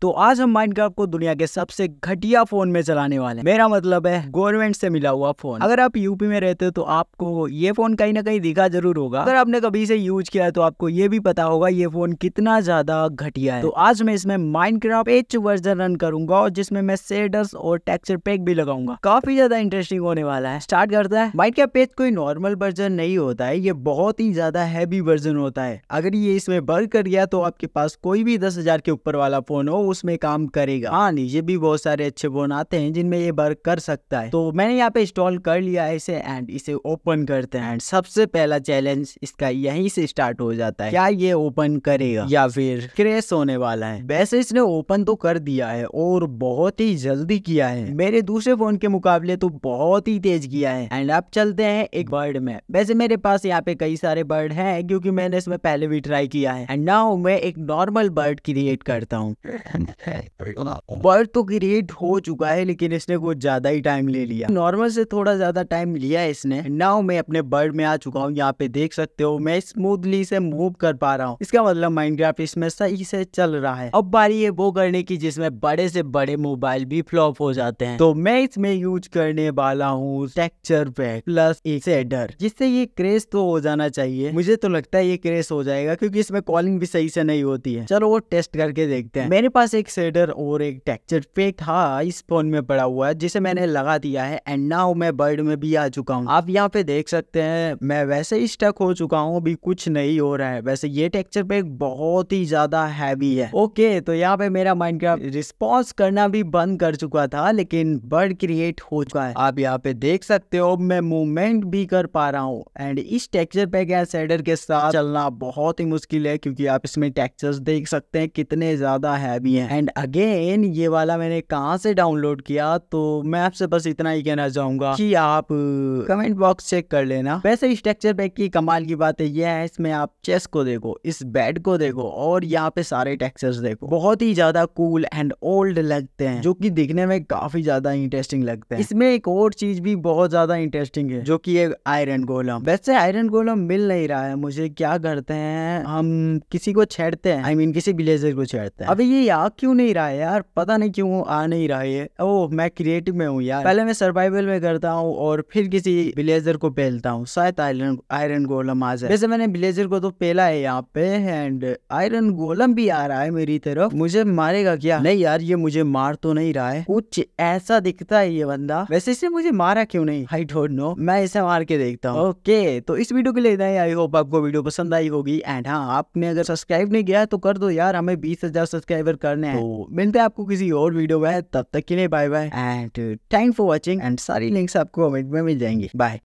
तो आज हम माइनक्राफ्ट को दुनिया के सबसे घटिया फोन में चलाने वाले हैं मेरा मतलब है गवर्नमेंट से मिला हुआ फोन अगर आप यूपी में रहते हो तो आपको ये फोन कहीं ना कहीं दिखा जरूर होगा अगर आपने कभी इसे यूज किया है तो आपको ये भी पता होगा ये फोन कितना ज्यादा घटिया है तो आज मैं इसमें माइनक्राफ्ट एच वर्जन रन करूंगा और जिसमें मैं सेडर्स और टेक्चर पैक भी लगाऊंगा काफी ज्यादा इंटरेस्टिंग होने वाला है स्टार्ट करता है माइनक्राफ्ट एच कोई नॉर्मल वर्जन नहीं होता है ये बहुत ही ज्यादा हैवी वर्जन होता है अगर ये इसमें बर्क कर गया तो आपके पास कोई भी दस के ऊपर वाला फोन हो उसमें काम करेगा हाँ नीचे भी बहुत सारे अच्छे फोन आते हैं जिनमें ये वर्क कर सकता है तो मैंने यहाँ पे इंस्टॉल कर लिया है इसे एंड इसे ओपन करते हैं एंड सबसे पहला चैलेंज इसका यही से स्टार्ट हो जाता है क्या ये ओपन करेगा या फिर क्रेश होने वाला है वैसे इसने ओपन तो कर दिया है और बहुत ही जल्दी किया है मेरे दूसरे फोन के मुकाबले तो बहुत ही तेज किया है एंड अब चलते हैं एक बर्ड में वैसे मेरे पास यहाँ पे कई सारे बर्ड हैं क्योंकि मैंने इसमें पहले भी ट्राई किया है एंड नाउ मैं एक नॉर्मल बर्ड क्रिएट करता हूँ बर्ड तो क्रिएट तो हो चुका है लेकिन इसने कुछ ज्यादा ही टाइम ले लिया नॉर्मल से थोड़ा ज्यादा टाइम लिया है इसने नाउ मैं अपने बर्ड में आ चुका हूँ यहाँ पे देख सकते हो मैं स्मूथली से मूव कर पा रहा हूँ इसका मतलब माइंड इसमें सही से चल रहा है अब बारी है वो करने की जिसमें बड़े से बड़े मोबाइल भी फ्लॉप हो जाते हैं तो मैं इसमें यूज करने वाला हूँ टेक्चर पैक प्लस एक सेडर जिससे ये क्रेज तो हो जाना चाहिए मुझे तो लगता है ये क्रेज हो जाएगा क्योंकि इसमें कॉलिंग भी सही से नहीं होती है चलो वो टेस्ट करके देखते हैं मेरे पास पास एक सेडर और एक टेक्चर पेक था इस फोन में पड़ा हुआ है जिसे मैंने लगा दिया है एंड नाउ मैं बर्ड में भी आ चुका हूँ आप यहाँ पे देख सकते हैं मैं वैसे ही स्टक हो चुका हूँ अभी कुछ नहीं हो रहा है वैसे ये टेक्चर पेक बहुत ही ज्यादा हैवी है ओके तो यहाँ पे मेरा माइंड रिस्पॉन्स करना भी बंद कर चुका था लेकिन बर्ड क्रिएट हो चुका है आप यहाँ पे देख सकते हो मैं मूवमेंट भी कर पा रहा हूँ एंड इस टेक्चर पैक या सेडर के साथ चलना बहुत ही मुश्किल है क्योंकि आप इसमें टेक्चर देख सकते हैं कितने ज्यादा हैवी है एंड अगेन ये वाला मैंने कहा से डाउनलोड किया तो मैं आपसे बस इतना ही कहना चाहूंगा कि आप कमेंट बॉक्स चेक कर लेना वैसे स्ट्रक्चर पैक की कमाल की बात है यह है इसमें आप चेस को देखो इस बेड को देखो और यहाँ पे सारे टेक्सचर्स देखो बहुत ही ज्यादा कूल एंड ओल्ड लगते हैं जो कि दिखने में काफी ज्यादा इंटरेस्टिंग लगते हैं इसमें एक और चीज भी बहुत ज्यादा इंटरेस्टिंग है जो की एक आयरन गोलम वैसे आयरन गोलम मिल नहीं रहा है मुझे क्या करते हैं हम किसी को छेड़ते हैं आई I मीन mean, किसी विलेजर को छेड़ते हैं अभी ये याद आ क्यों नहीं रहा है यार पता नहीं क्यों आ नहीं रहा है ओ मैं क्रिएटिव में हूँ यार पहले मैं सर्वाइवल में करता हूँ और फिर किसी ब्लेजर को पहलता हूँ शायद आयरन आयरन गोलम आ जाए वैसे मैंने ब्लेजर को तो पहला है यहाँ पे एंड आयरन गोलम भी आ रहा है मेरी तरफ मुझे मारेगा क्या नहीं यार ये मुझे मार तो नहीं रहा है कुछ ऐसा दिखता है ये बंदा वैसे इसे मुझे मारा क्यों नहीं आई डोंट नो मैं इसे मार के देखता हूँ ओके okay, तो इस वीडियो के लिए इतना ही आई होप आपको वीडियो पसंद आई होगी एंड हाँ आपने अगर सब्सक्राइब नहीं किया तो कर दो यार हमें बीस हजार सब्सक्राइबर कर करने हैं तो मिलते हैं आपको किसी और वीडियो में तब तक के लिए bye bye and thank for watching and सारी लिंक्स आपको कमेंट में मिल जाएंगी बाय